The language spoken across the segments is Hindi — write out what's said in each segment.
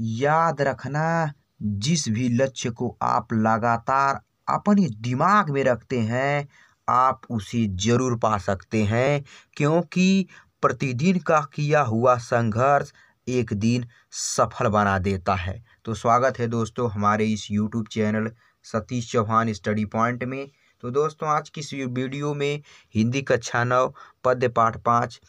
याद रखना जिस भी लक्ष्य को आप लगातार अपने दिमाग में रखते हैं आप उसे ज़रूर पा सकते हैं क्योंकि प्रतिदिन का किया हुआ संघर्ष एक दिन सफल बना देता है तो स्वागत है दोस्तों हमारे इस YouTube channel Satish Chauhan study point में तो दोस्तों आज की इस वीडियो में हिंदी कक्षा नौ पद्य पाठ पाँच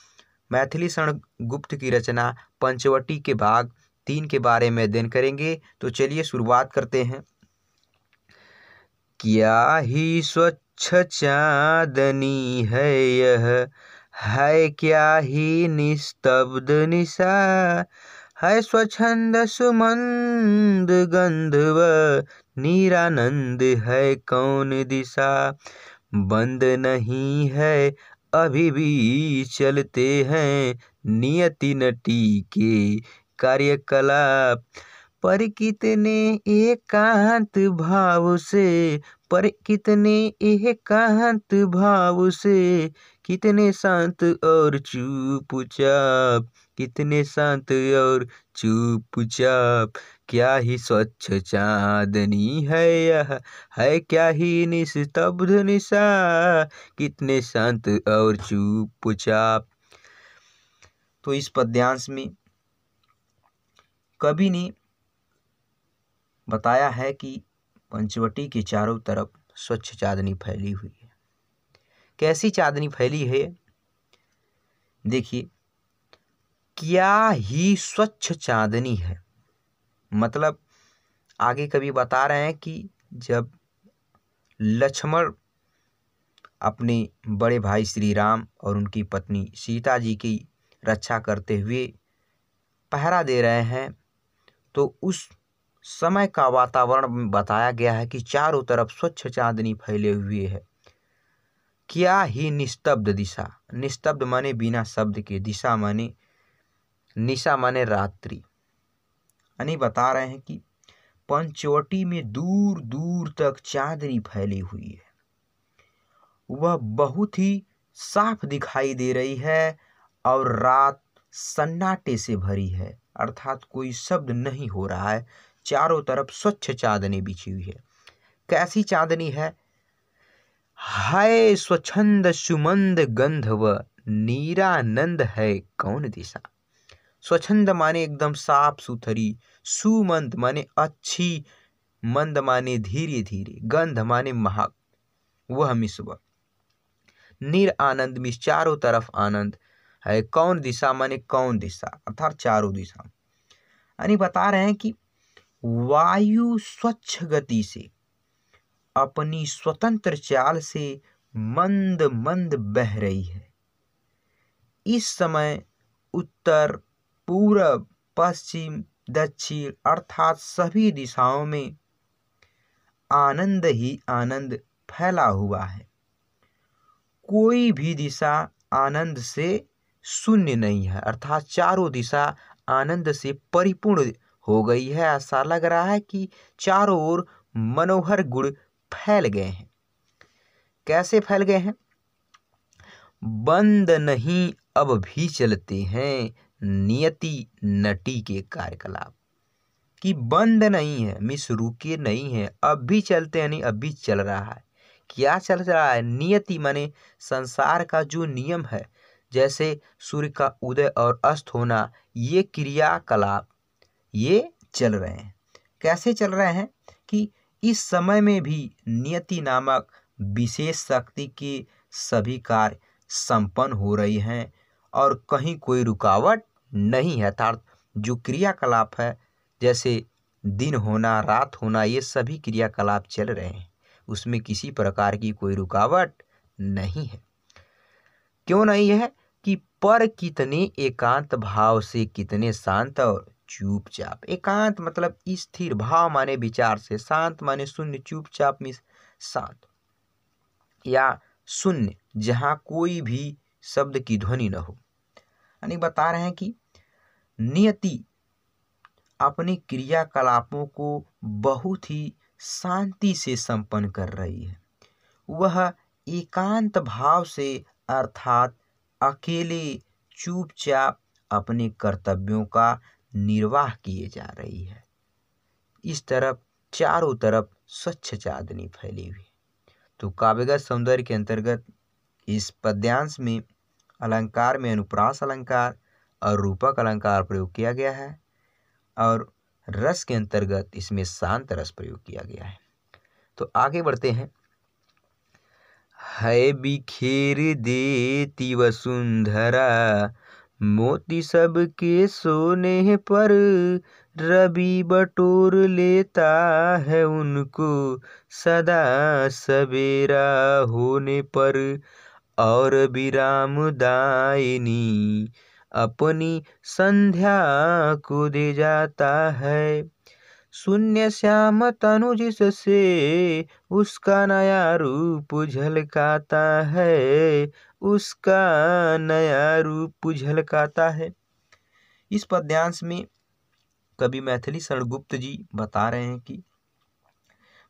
मैथिली शरण गुप्त की रचना पंचवटी के भाग तीन के बारे में अध्ययन करेंगे तो चलिए शुरुआत करते हैं क्या ही स्वच्छ चांदनी है यह है क्या ही निस्तब्ध निशा है स्वच्छंद सुमंद गंधव निरानंद है कौन दिशा बंद नहीं है अभी भी चलते हैं नियति नटी के कार्यकलाप पर कितने एकांत भाव से पर कितने एकांत भाव से कितने शांत और चुपचाप कितने शांत और चुपचाप क्या ही स्वच्छ चांदनी है यह है क्या ही निस्तब्ध निशा कितने शांत और चुपचाप तो इस पद्यांश में कवि ने बताया है कि पंचवटी के चारों तरफ स्वच्छ चांदनी फैली हुई है कैसी चांदनी फैली है देखिए क्या ही स्वच्छ चांदनी है मतलब आगे कभी बता रहे हैं कि जब लक्ष्मण अपने बड़े भाई श्री राम और उनकी पत्नी सीता जी की रक्षा करते हुए पहरा दे रहे हैं तो उस समय का वातावरण बताया गया है कि चारों तरफ स्वच्छ चांदनी फैले हुए है क्या ही निस्तब्ध दिशा निस्तब्ध माने बिना शब्द के दिशा माने निशा माने रात्रि यानी बता रहे हैं कि पंचवटी में दूर दूर तक चांदनी फैली हुई है वह बहुत ही साफ दिखाई दे रही है और रात सन्नाटे से भरी है अर्थात कोई शब्द नहीं हो रहा है चारों तरफ स्वच्छ चांदनी बिछी हुई है कैसी चांदनी है हाय स्वच्छंद सुमंद गंध व नीरानंद है कौन दिशा स्वच्छंद माने एकदम साफ सुथरी सुमंद माने अच्छी मंद माने धीरे धीरे गंध माने महक वह मिसवा निर आनंद मिस चारों तरफ आनंद है कौन दिशा माने कौन दिशा अर्थात चारों दिशा यानी बता रहे हैं कि वायु स्वच्छ गति से अपनी स्वतंत्र चाल से मंद मंद बह रही है इस समय उत्तर पूर्व पश्चिम दक्षिण अर्थात सभी दिशाओं में आनंद ही आनंद फैला हुआ है कोई भी दिशा आनंद से शून्य नहीं है अर्थात चारों दिशा आनंद से परिपूर्ण हो गई है ऐसा लग रहा है कि चारों ओर मनोहर गुण फैल गए हैं कैसे फैल गए हैं बंद नहीं अब भी चलते हैं नियति नटी के कार्यकलाप कि बंद नहीं है मिस रुके नहीं है अब भी चलते नहीं अब भी चल रहा है क्या चल रहा है नियति माने संसार का जो नियम है जैसे सूर्य का उदय और अस्त होना ये क्रियाकलाप ये चल रहे हैं कैसे चल रहे हैं कि इस समय में भी नियति नामक विशेष शक्ति की सभी कार्य संपन्न हो रही हैं और कहीं कोई रुकावट नहीं है अर्थात जो क्रियाकलाप है जैसे दिन होना रात होना ये सभी क्रियाकलाप चल रहे हैं उसमें किसी प्रकार की कोई रुकावट नहीं है क्यों नहीं है कि पर कितने एकांत भाव से कितने शांत और चुपचाप एकांत मतलब स्थिर भाव माने विचार से शांत माने शून्य चुपचाप मीन्स शांत या शून्य जहाँ कोई भी शब्द की ध्वनि न हो यानी बता रहे हैं कि नियति अपने क्रियाकलापों को बहुत ही शांति से संपन्न कर रही है वह एकांत भाव से अर्थात अकेले चुपचाप अपने कर्तव्यों का निर्वाह किए जा रही है इस तरफ चारों तरफ स्वच्छ चांदनी फैली हुई तो काव्यगत सौंदर्य के अंतर्गत इस पद्यांश में अलंकार में अनुप्रास अलंकार और रूपक अलंकार प्रयोग किया गया है और रस के अंतर्गत इसमें शांत रस प्रयोग किया गया है तो आगे बढ़ते हैं है बिखेर देती वसुंधरा मोती सब के सोने पर रवि बटोर लेता है उनको सदा सवेरा होने पर और विराम दायनी अपनी संध्या को दे जाता है शून्य श्याम तनु जिससे उसका नया रूप झलकाता है उसका नया रूप झलकाता है इस पद्यांश में कवि मैथिली शरणगुप्त जी बता रहे हैं कि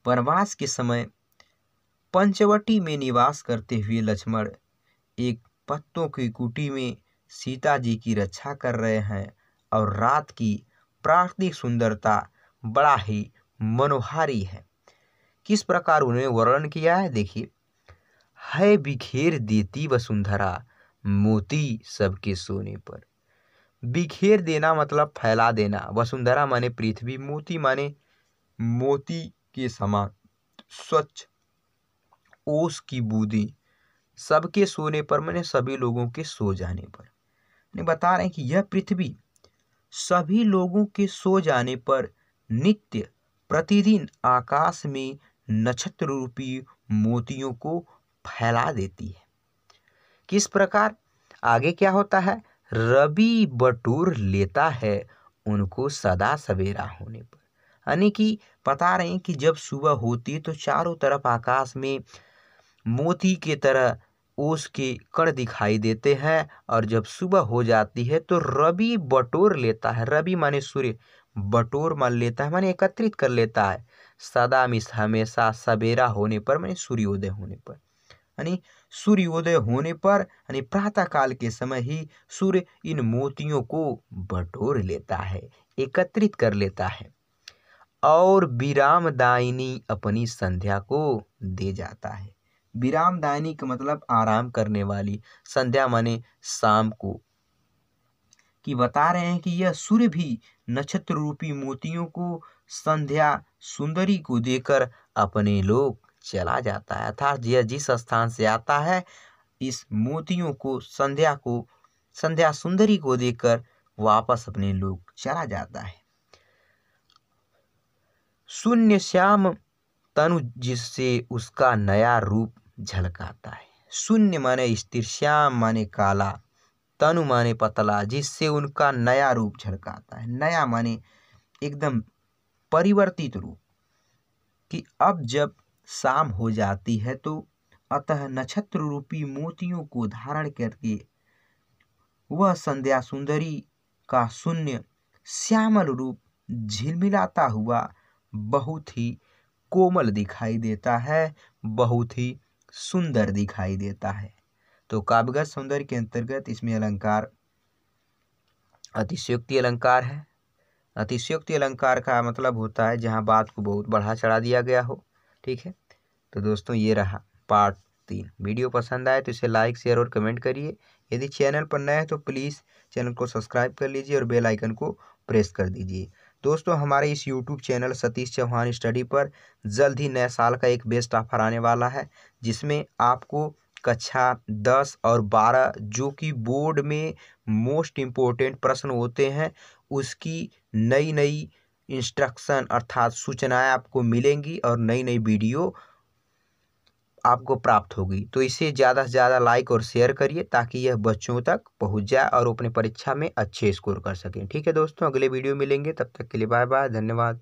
वनवास के समय पंचवटी में निवास करते हुए लक्ष्मण एक पत्तों की कुटी में सीता जी की रक्षा कर रहे हैं और रात की प्राकृतिक सुंदरता बड़ा ही मनोहारी है किस प्रकार उन्हें वर्णन किया है देखिए है बिखेर देती वसुंधरा मोती सबके सोने पर बिखेर देना मतलब फैला देना वसुंधरा माने पृथ्वी मोती माने मोती के समान स्वच्छ ओस की बूदी सबके सोने पर मैंने सभी लोगों के सो जाने पर बता रहे हैं कि यह पृथ्वी सभी लोगों के सो जाने पर नित्य प्रतिदिन आकाश में नक्षत्र रूपी मोतियों को फैला देती है किस प्रकार आगे क्या होता है रवि बटूर लेता है उनको सदा सवेरा होने पर यानी कि बता रहे हैं कि जब सुबह होती है तो चारों तरफ आकाश में मोती के तरह ओस के कण दिखाई देते हैं और जब सुबह हो जाती है तो रवि बटोर लेता है रवि माने सूर्य बटोर मान लेता है माने एकत्रित कर लेता है सदा मिस हमेशा सवेरा होने पर मैंने सूर्योदय होने पर यानी सूर्योदय होने पर यानी प्रातःकाल के समय ही सूर्य इन मोतियों को बटोर लेता है एकत्रित कर लेता है और विराम दायनी अपनी संध्या को दे जाता है विराम दायनी का मतलब आराम करने वाली संध्या माने शाम को कि बता रहे हैं कि यह सूर्य भी नक्षत्र रूपी मोतियों को संध्या सुंदरी को देकर अपने लोग चला जाता है अर्थात यह जिस स्थान से आता है इस मोतियों को संध्या को संध्या सुंदरी को देकर वापस अपने लोग चला जाता है शून्य श्याम तनु जिससे उसका नया रूप झलकाता है शून्य माने स्थिर श्याम माने काला तनु माने पतला जिससे उनका नया रूप झलकाता है नया माने एकदम परिवर्तित रूप कि अब जब शाम हो जाती है तो अतः नक्षत्र रूपी मोतियों को धारण करके वह संध्या सुंदरी का शून्य श्यामल रूप झिलमिलाता हुआ बहुत ही कोमल दिखाई देता है बहुत ही सुंदर दिखाई देता है तो काव्यगत सौंदर्य के अंतर्गत इसमें अलंकार अतिशयोक्ति अलंकार है अतिशयोक्ति अलंकार का मतलब होता है जहाँ बात को बहुत बढ़ा चढ़ा दिया गया हो ठीक है तो दोस्तों ये रहा पार्ट तीन वीडियो पसंद आए तो इसे लाइक शेयर और कमेंट करिए यदि चैनल पर नए हैं तो प्लीज़ चैनल को सब्सक्राइब कर लीजिए और बेल आइकन को प्रेस कर दीजिए दोस्तों हमारे इस YouTube channel Satish Chauhan study पर जल्द ही नए साल का एक बेस्ट ऑफर आने वाला है जिसमें आपको कक्षा दस और बारह जो कि बोर्ड में मोस्ट इम्पोर्टेंट प्रश्न होते हैं उसकी नई नई इंस्ट्रक्शन अर्थात सूचनाएं आपको मिलेंगी और नई नई वीडियो आपको प्राप्त होगी तो इसे ज़्यादा से ज़्यादा लाइक और शेयर करिए ताकि यह बच्चों तक पहुंच जाए और अपने परीक्षा में अच्छे स्कोर कर सकें ठीक है दोस्तों अगले वीडियो मिलेंगे तब तक के लिए बाय बाय धन्यवाद